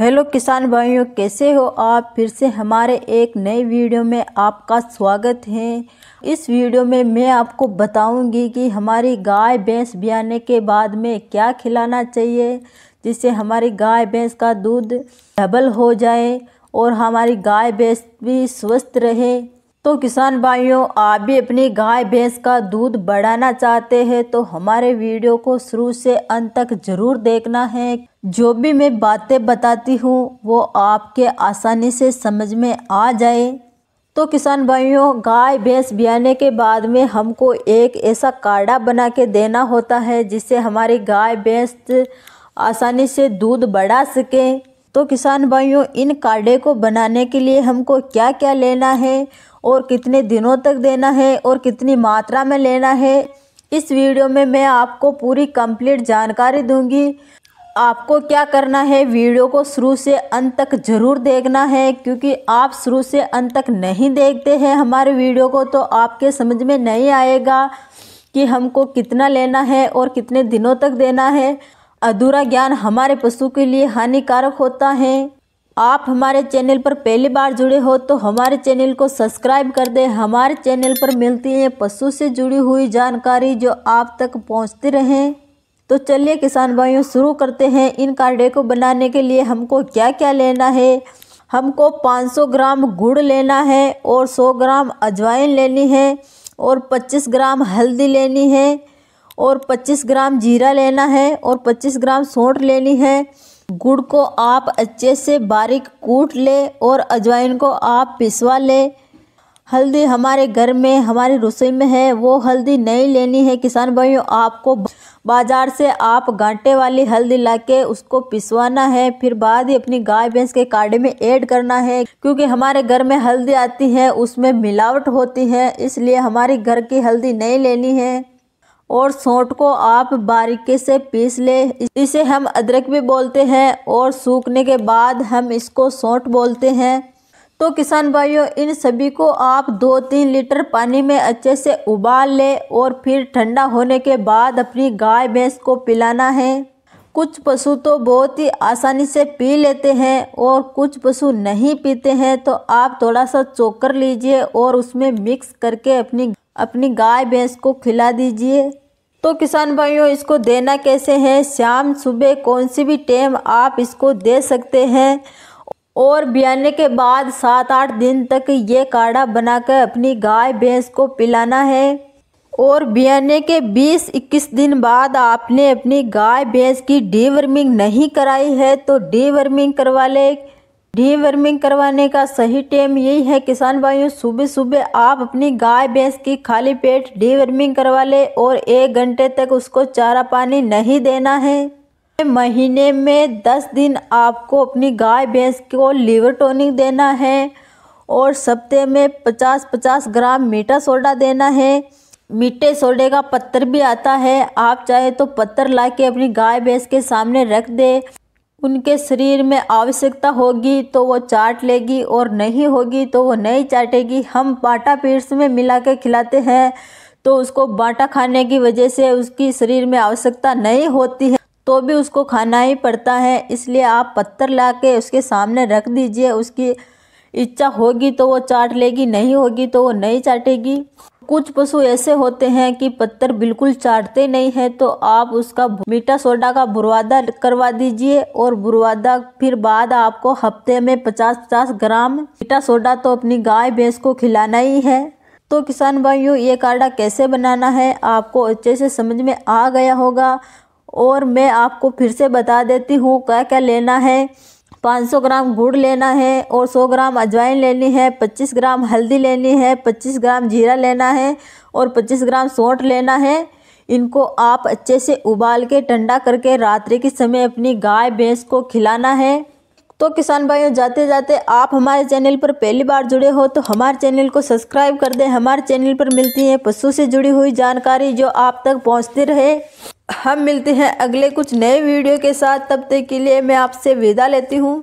hello किसान भाइयों कैसे हो आप फिर से हमारे एक नए वीडियो में आपका स्वागत है इस वीडियो में मैं आपको बताऊंगी कि हमारी गाय भैंस बियाने के बाद में क्या खिलाना चाहिए जिससे हमारी गाय भैंस का दूध डबल हो जाए और हमारी गाय भैंस भी स्वस्थ रहे तो किसान भाइयों आप भी अपनी गाय भैंस का दूध बढ़ाना चाहते हैं तो हमारे वीडियो को शुरू से अंत तक जरूर देखना है जो भी मैं बातें बताती हूँ वो आपके आसानी से समझ में आ जाए तो किसान भाइयों गाय भैंस बियाने के बाद में हमको एक ऐसा काढ़ा बना के देना होता है जिससे हमारी गाय भैंस आसानी से दूध बढ़ा सके तो किसान भाइयों इन काढ़े को बनाने के लिए हमको क्या क्या लेना है और कितने दिनों तक देना है और कितनी मात्रा में लेना है इस वीडियो में मैं आपको पूरी कंप्लीट जानकारी दूंगी आपको क्या करना है वीडियो को शुरू से अंत तक ज़रूर देखना है क्योंकि आप शुरू से अंत तक नहीं देखते हैं हमारे वीडियो को तो आपके समझ में नहीं आएगा कि हमको कितना लेना है और कितने दिनों तक देना है अधूरा ज्ञान हमारे पशु के लिए हानिकारक होता है आप हमारे चैनल पर पहली बार जुड़े हो तो हमारे चैनल को सब्सक्राइब कर दें हमारे चैनल पर मिलती है पशु से जुड़ी हुई जानकारी जो आप तक पहुंचती रहे तो चलिए किसान भाइयों शुरू करते हैं इन कार्डे को बनाने के लिए हमको क्या क्या लेना है हमको 500 ग्राम गुड़ लेना है और 100 ग्राम अजवाइन लेनी है और 25 ग्राम हल्दी लेनी है और 25 ग्राम जीरा लेना है और 25 ग्राम सौंठ लेनी है गुड़ को आप अच्छे से बारीक कूट ले और अजवाइन को आप पिसवा ले हल्दी हमारे घर में हमारी रसोई में है वो हल्दी नहीं लेनी है किसान भाइयों आपको बाज़ार से आप गांटे वाली हल्दी लाके उसको पिसवाना है फिर बाद ही अपनी गाय भैंस के काढ़े में ऐड करना है क्योंकि हमारे घर में हल्दी आती है उसमें मिलावट होती है इसलिए हमारे घर की हल्दी नहीं लेनी है और सौंठ को आप बारीकी से पीस ले इसे हम अदरक भी बोलते हैं और सूखने के बाद हम इसको सौंठ बोलते हैं तो किसान भाइयों इन सभी को आप दो तीन लीटर पानी में अच्छे से उबाल ले और फिर ठंडा होने के बाद अपनी गाय भैंस को पिलाना है कुछ पशु तो बहुत ही आसानी से पी लेते हैं और कुछ पशु नहीं पीते हैं तो आप थोड़ा सा चोकर लीजिए और उसमें मिक्स करके अपनी अपनी गाय भैंस को खिला दीजिए तो किसान भाइयों इसको देना कैसे है शाम सुबह कौन सी भी टाइम आप इसको दे सकते हैं और बियाने के बाद सात आठ दिन तक ये काढ़ा बनाकर अपनी गाय भैंस को पिलाना है और बियाने के 20-21 दिन बाद आपने अपनी गाय भैंस की डीवर्मिंग नहीं कराई है तो डीवर्मिंग करवा लें डीवर्मिंग करवाने का सही टाइम यही है किसान भाइयों सुबह सुबह आप अपनी गाय भैंस की खाली पेट डीवर्मिंग करवा ले और एक घंटे तक उसको चारा पानी नहीं देना है महीने में दस दिन आपको अपनी गाय भैंस को लीवर टोनिक देना है और सप्ते में पचास पचास ग्राम मीठा सोडा देना है मीठे सोडे का पत्थर भी आता है आप चाहे तो पत्थर ला के अपनी गाय भैंस के सामने रख दे उनके शरीर में आवश्यकता होगी तो वो चाट लेगी और नहीं होगी तो वो नहीं चाटेगी हम बाटा पीट्स में मिला के खिलाते हैं तो उसको बाटा खाने की वजह से उसकी शरीर में आवश्यकता नहीं होती है तो भी उसको खाना ही पड़ता है इसलिए आप पत्थर ला के उसके सामने रख दीजिए उसकी इच्छा होगी तो वो चाट लेगी नहीं होगी तो वो नहीं चाटेगी कुछ पशु ऐसे होते हैं कि पत्थर बिल्कुल चाटते नहीं हैं तो आप उसका मीठा सोडा का बुरवादा करवा दीजिए और बुरवादा फिर बाद आपको हफ्ते में पचास पचास ग्राम मीठा सोडा तो अपनी गाय भैंस को खिलाना ही है तो किसान भाइयों ये काढ़ा कैसे बनाना है आपको अच्छे से समझ में आ गया होगा और मैं आपको फिर से बता देती हूँ क्या क्या लेना है 500 ग्राम गुड़ लेना है और 100 ग्राम अजवाइन लेनी है 25 ग्राम हल्दी लेनी है 25 ग्राम जीरा लेना है और 25 ग्राम सौंठ लेना है इनको आप अच्छे से उबाल के ठंडा करके रात्रि के समय अपनी गाय भैंस को खिलाना है तो किसान भाइयों जाते जाते आप हमारे चैनल पर पहली बार जुड़े हो तो हमारे चैनल को सब्सक्राइब कर दें हमारे चैनल पर मिलती है पशु से जुड़ी हुई जानकारी जो आप तक पहुँचती रहे हम मिलते हैं अगले कुछ नए वीडियो के साथ तब तक के लिए मैं आपसे विदा लेती हूँ